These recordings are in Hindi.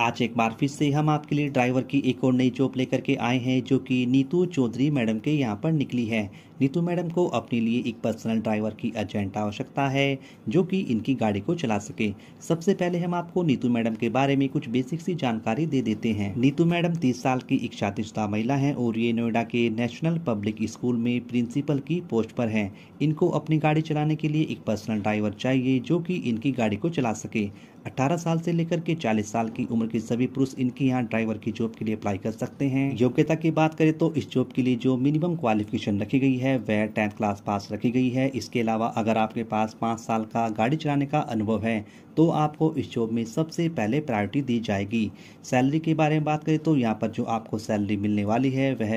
आज एक बार फिर से हम आपके लिए ड्राइवर की एक और नई जॉब लेकर के आए हैं जो कि नीतू चौधरी मैडम के यहाँ पर निकली है नीतू मैडम को अपने लिए एक पर्सनल ड्राइवर की अर्जेंट आवश्यकता है जो कि इनकी गाड़ी को चला सके सबसे पहले हम आपको नीतू मैडम के बारे में कुछ बेसिक सी जानकारी दे देते हैं नीतू मैडम तीस साल की एक शातिशुदा महिला है और ये नोएडा के नेशनल पब्लिक स्कूल में प्रिंसिपल की पोस्ट पर है इनको अपनी गाड़ी चलाने के लिए एक पर्सनल ड्राइवर चाहिए जो की इनकी गाड़ी को चला सके 18 साल से लेकर के 40 साल की उम्र के सभी पुरुष इनके यहाँ ड्राइवर की जॉब के लिए अप्लाई कर सकते हैं योग्यता की बात करें तो इस जॉब के लिए जो मिनिमम क्वालिफिकेशन रखी गई है वह टेंथ क्लास पास रखी गई है इसके अलावा अगर आपके पास पाँच साल का गाड़ी चलाने का अनुभव है तो आपको इस जॉब में सबसे पहले प्रायोरिटी दी जाएगी सैलरी के बारे में बात करें तो यहाँ पर जो आपको सैलरी मिलने वाली है वह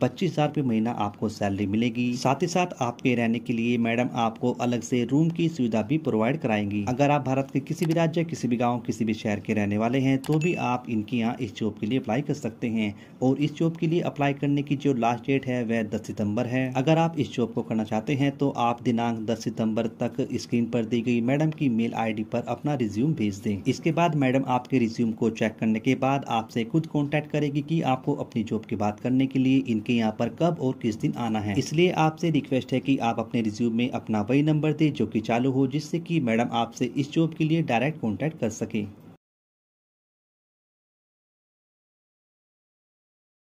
पच्चीस हजार रूपए महीना आपको सैलरी मिलेगी साथ ही साथ आपके रहने के लिए मैडम आपको अलग से रूम की सुविधा भी प्रोवाइड कराएंगी अगर आप भारत के किसी भी राज्य किसी भी गाँव किसी भी शहर के रहने वाले हैं तो भी आप इनके यहाँ इस जॉब के लिए अप्लाई कर सकते हैं और इस जॉब के लिए अप्लाई करने की जो लास्ट डेट है वह दस सितम्बर है अगर आप इस जॉब को करना चाहते हैं तो आप दिनांक दस सितम्बर तक स्क्रीन पर दी गई मैडम की मेल आई पर अपना रिज्यूम भेज दें इसके बाद मैडम आपके रिज्यूम को चेक करने के बाद आपसे खुद कॉन्टेक्ट करेगी की आपको अपनी जॉब की बात करने के लिए इनके कि यहाँ पर कब और किस दिन आना है इसलिए आपसे रिक्वेस्ट है कि आप अपने रिज्यूम में अपना वही नंबर दें जो कि चालू हो जिससे कि मैडम आपसे इस जॉब के लिए डायरेक्ट कॉन्टैक्ट कर सके